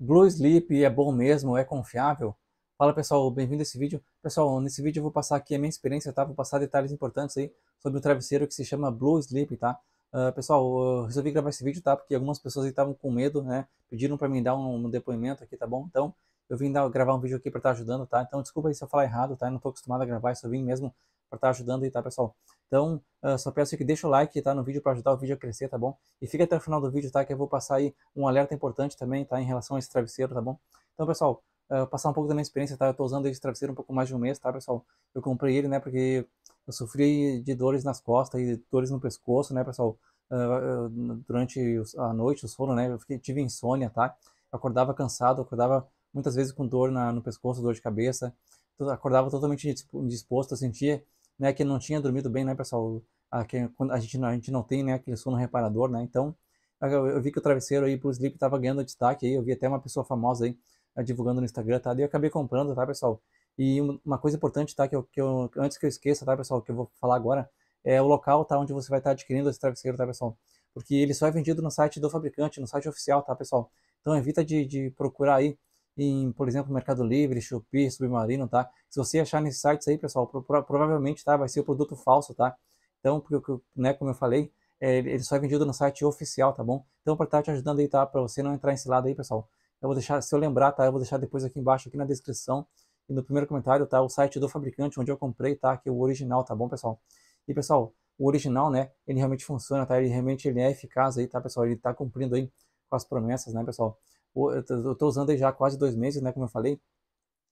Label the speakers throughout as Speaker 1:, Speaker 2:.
Speaker 1: Blue Sleep é bom mesmo? É confiável? Fala pessoal, bem-vindo a esse vídeo. Pessoal, nesse vídeo eu vou passar aqui a minha experiência, tá? Vou passar detalhes importantes aí sobre o travesseiro que se chama Blue Sleep, tá? Uh, pessoal, eu resolvi gravar esse vídeo, tá? Porque algumas pessoas estavam com medo, né? Pediram para mim dar um, depoimento aqui, tá bom? Então, eu vim dar, gravar um vídeo aqui para estar tá ajudando, tá? Então, desculpa aí se eu falar errado, tá? Eu não tô acostumado a gravar, é só vim mesmo para estar tá ajudando aí, tá, pessoal? Então, uh, só peço que deixa o like, tá, no vídeo para ajudar o vídeo a crescer, tá bom? E fica até o final do vídeo, tá, que eu vou passar aí um alerta importante também, tá, em relação a esse travesseiro, tá bom? Então, pessoal, uh, passar um pouco da minha experiência, tá? Eu tô usando esse travesseiro um pouco mais de um mês, tá, pessoal? Eu comprei ele, né, porque eu sofri de dores nas costas e dores no pescoço, né, pessoal? Uh, durante a noite, o sono, né? Eu fiquei, tive insônia, tá? Eu acordava cansado, acordava muitas vezes com dor na, no pescoço, dor de cabeça, então, acordava totalmente indisposto, eu sentia né, que não tinha dormido bem, né, pessoal? A, ah, que, a, gente, a gente não tem né, aquele sono reparador, né? Então, eu, eu vi que o travesseiro aí pro Sleep tava ganhando destaque aí, eu vi até uma pessoa famosa aí ah, divulgando no Instagram, tá? E eu acabei comprando, tá, pessoal? E uma coisa importante, tá, que eu, que eu antes que eu esqueça, tá, pessoal, que eu vou falar agora, é o local, tá, onde você vai estar tá adquirindo esse travesseiro, tá, pessoal? Porque ele só é vendido no site do fabricante, no site oficial, tá, pessoal? Então evita de, de procurar aí em, por exemplo, Mercado Livre, Shopee, Submarino, tá? Se você achar nesses sites aí, pessoal, pro, pro, provavelmente, tá? Vai ser o produto falso, tá? Então, porque, né, como eu falei, é, ele só é vendido no site oficial, tá bom? Então, para estar te ajudando aí, tá? Para você não entrar nesse lado aí, pessoal. Eu vou deixar, se eu lembrar, tá? Eu vou deixar depois aqui embaixo, aqui na descrição e no primeiro comentário, tá? O site do fabricante onde eu comprei, tá? Que é o original, tá bom, pessoal? E, pessoal, o original, né? Ele realmente funciona, tá? Ele realmente ele é eficaz aí, tá, pessoal? Ele tá cumprindo aí com as promessas, né, pessoal? Eu estou usando aí já quase dois meses, né? Como eu falei.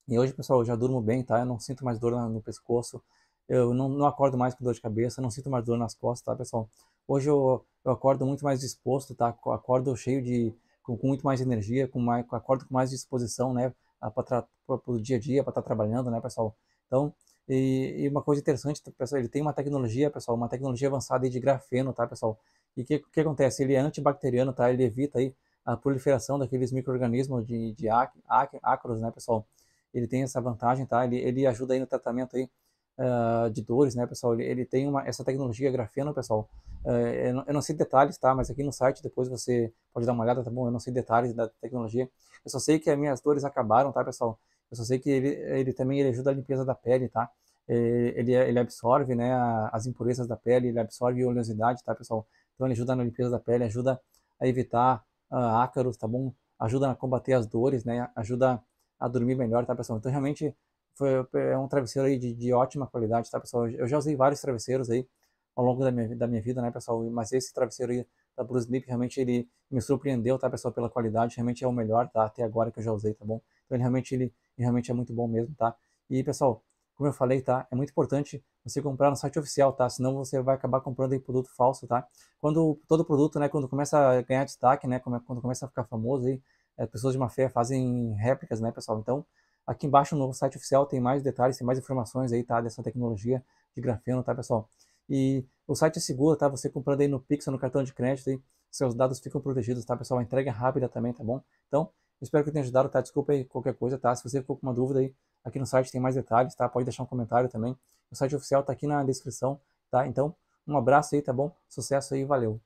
Speaker 1: E hoje, pessoal, eu já durmo bem, tá? Eu não sinto mais dor no pescoço. Eu não, não acordo mais com dor de cabeça, não sinto mais dor nas costas, tá, pessoal? Hoje eu, eu acordo muito mais disposto, tá? Acordo cheio de. com, com muito mais energia, com mais, acordo com mais disposição, né? Para o dia a dia, para estar tá trabalhando, né, pessoal? Então, e, e, uma coisa interessante, tá, pessoal, ele tem uma tecnologia, pessoal, uma tecnologia avançada de grafeno, tá, pessoal? E o que, que acontece? Ele é antibacteriano, tá? Ele evita aí a proliferação daqueles micro-organismos de, de ácaros, né, pessoal? Ele tem essa vantagem, tá? Ele, ele ajuda aí no tratamento aí, uh, de dores, né, pessoal? Ele, ele tem uma, essa tecnologia grafeno, pessoal. Uh, eu, não, eu, não, sei detalhes, tá? Mas aqui no site depois você pode dar uma olhada, tá bom? Eu não sei detalhes da tecnologia. Eu só sei que as minhas dores acabaram, tá, pessoal? Eu só sei que ele, ele também ele ajuda a limpeza da pele, tá? É, ele, ele absorve né, as impurezas da pele, ele absorve oleosidade, tá, pessoal? Então ele ajuda na limpeza da pele, ajuda a evitar uh, ácaros, tá bom? Ajuda a combater as dores, né? Ajuda a dormir melhor, tá, pessoal? Então, realmente, foi, é um travesseiro aí de, de ótima qualidade, tá, pessoal? Eu já usei vários travesseiros aí ao longo da minha, da minha vida, né, pessoal? Mas esse travesseiro aí da Blue Sleep, realmente ele me surpreendeu, tá, pessoal, pela qualidade, realmente é o melhor, tá, até agora que eu já usei, tá bom? Então ele realmente, ele, realmente é muito bom mesmo, tá? E, pessoal, como eu falei, tá? É muito importante você comprar no site oficial, tá? Senão você vai acabar comprando aí produto falso, tá? Quando todo produto, né, quando começa a ganhar destaque, né, quando começa a ficar famoso aí, é, pessoas de má fé fazem réplicas, né, pessoal? Então, aqui embaixo no site oficial tem mais detalhes, tem mais informações aí, tá, dessa tecnologia de grafeno, tá, pessoal? E o site é seguro, tá? Você comprando aí no Pix, no cartão de crédito aí, seus dados ficam protegidos, tá, pessoal? A entrega é rápida também, tá bom? Então, espero que tenha ajudado, tá? Desculpa aí qualquer coisa, tá? Se você ficou com uma dúvida aí, Aqui no site tem mais detalhes, tá? Pode deixar um comentário também. O site oficial tá aqui na descrição, tá? Então, um abraço aí, tá bom? Sucesso aí, valeu!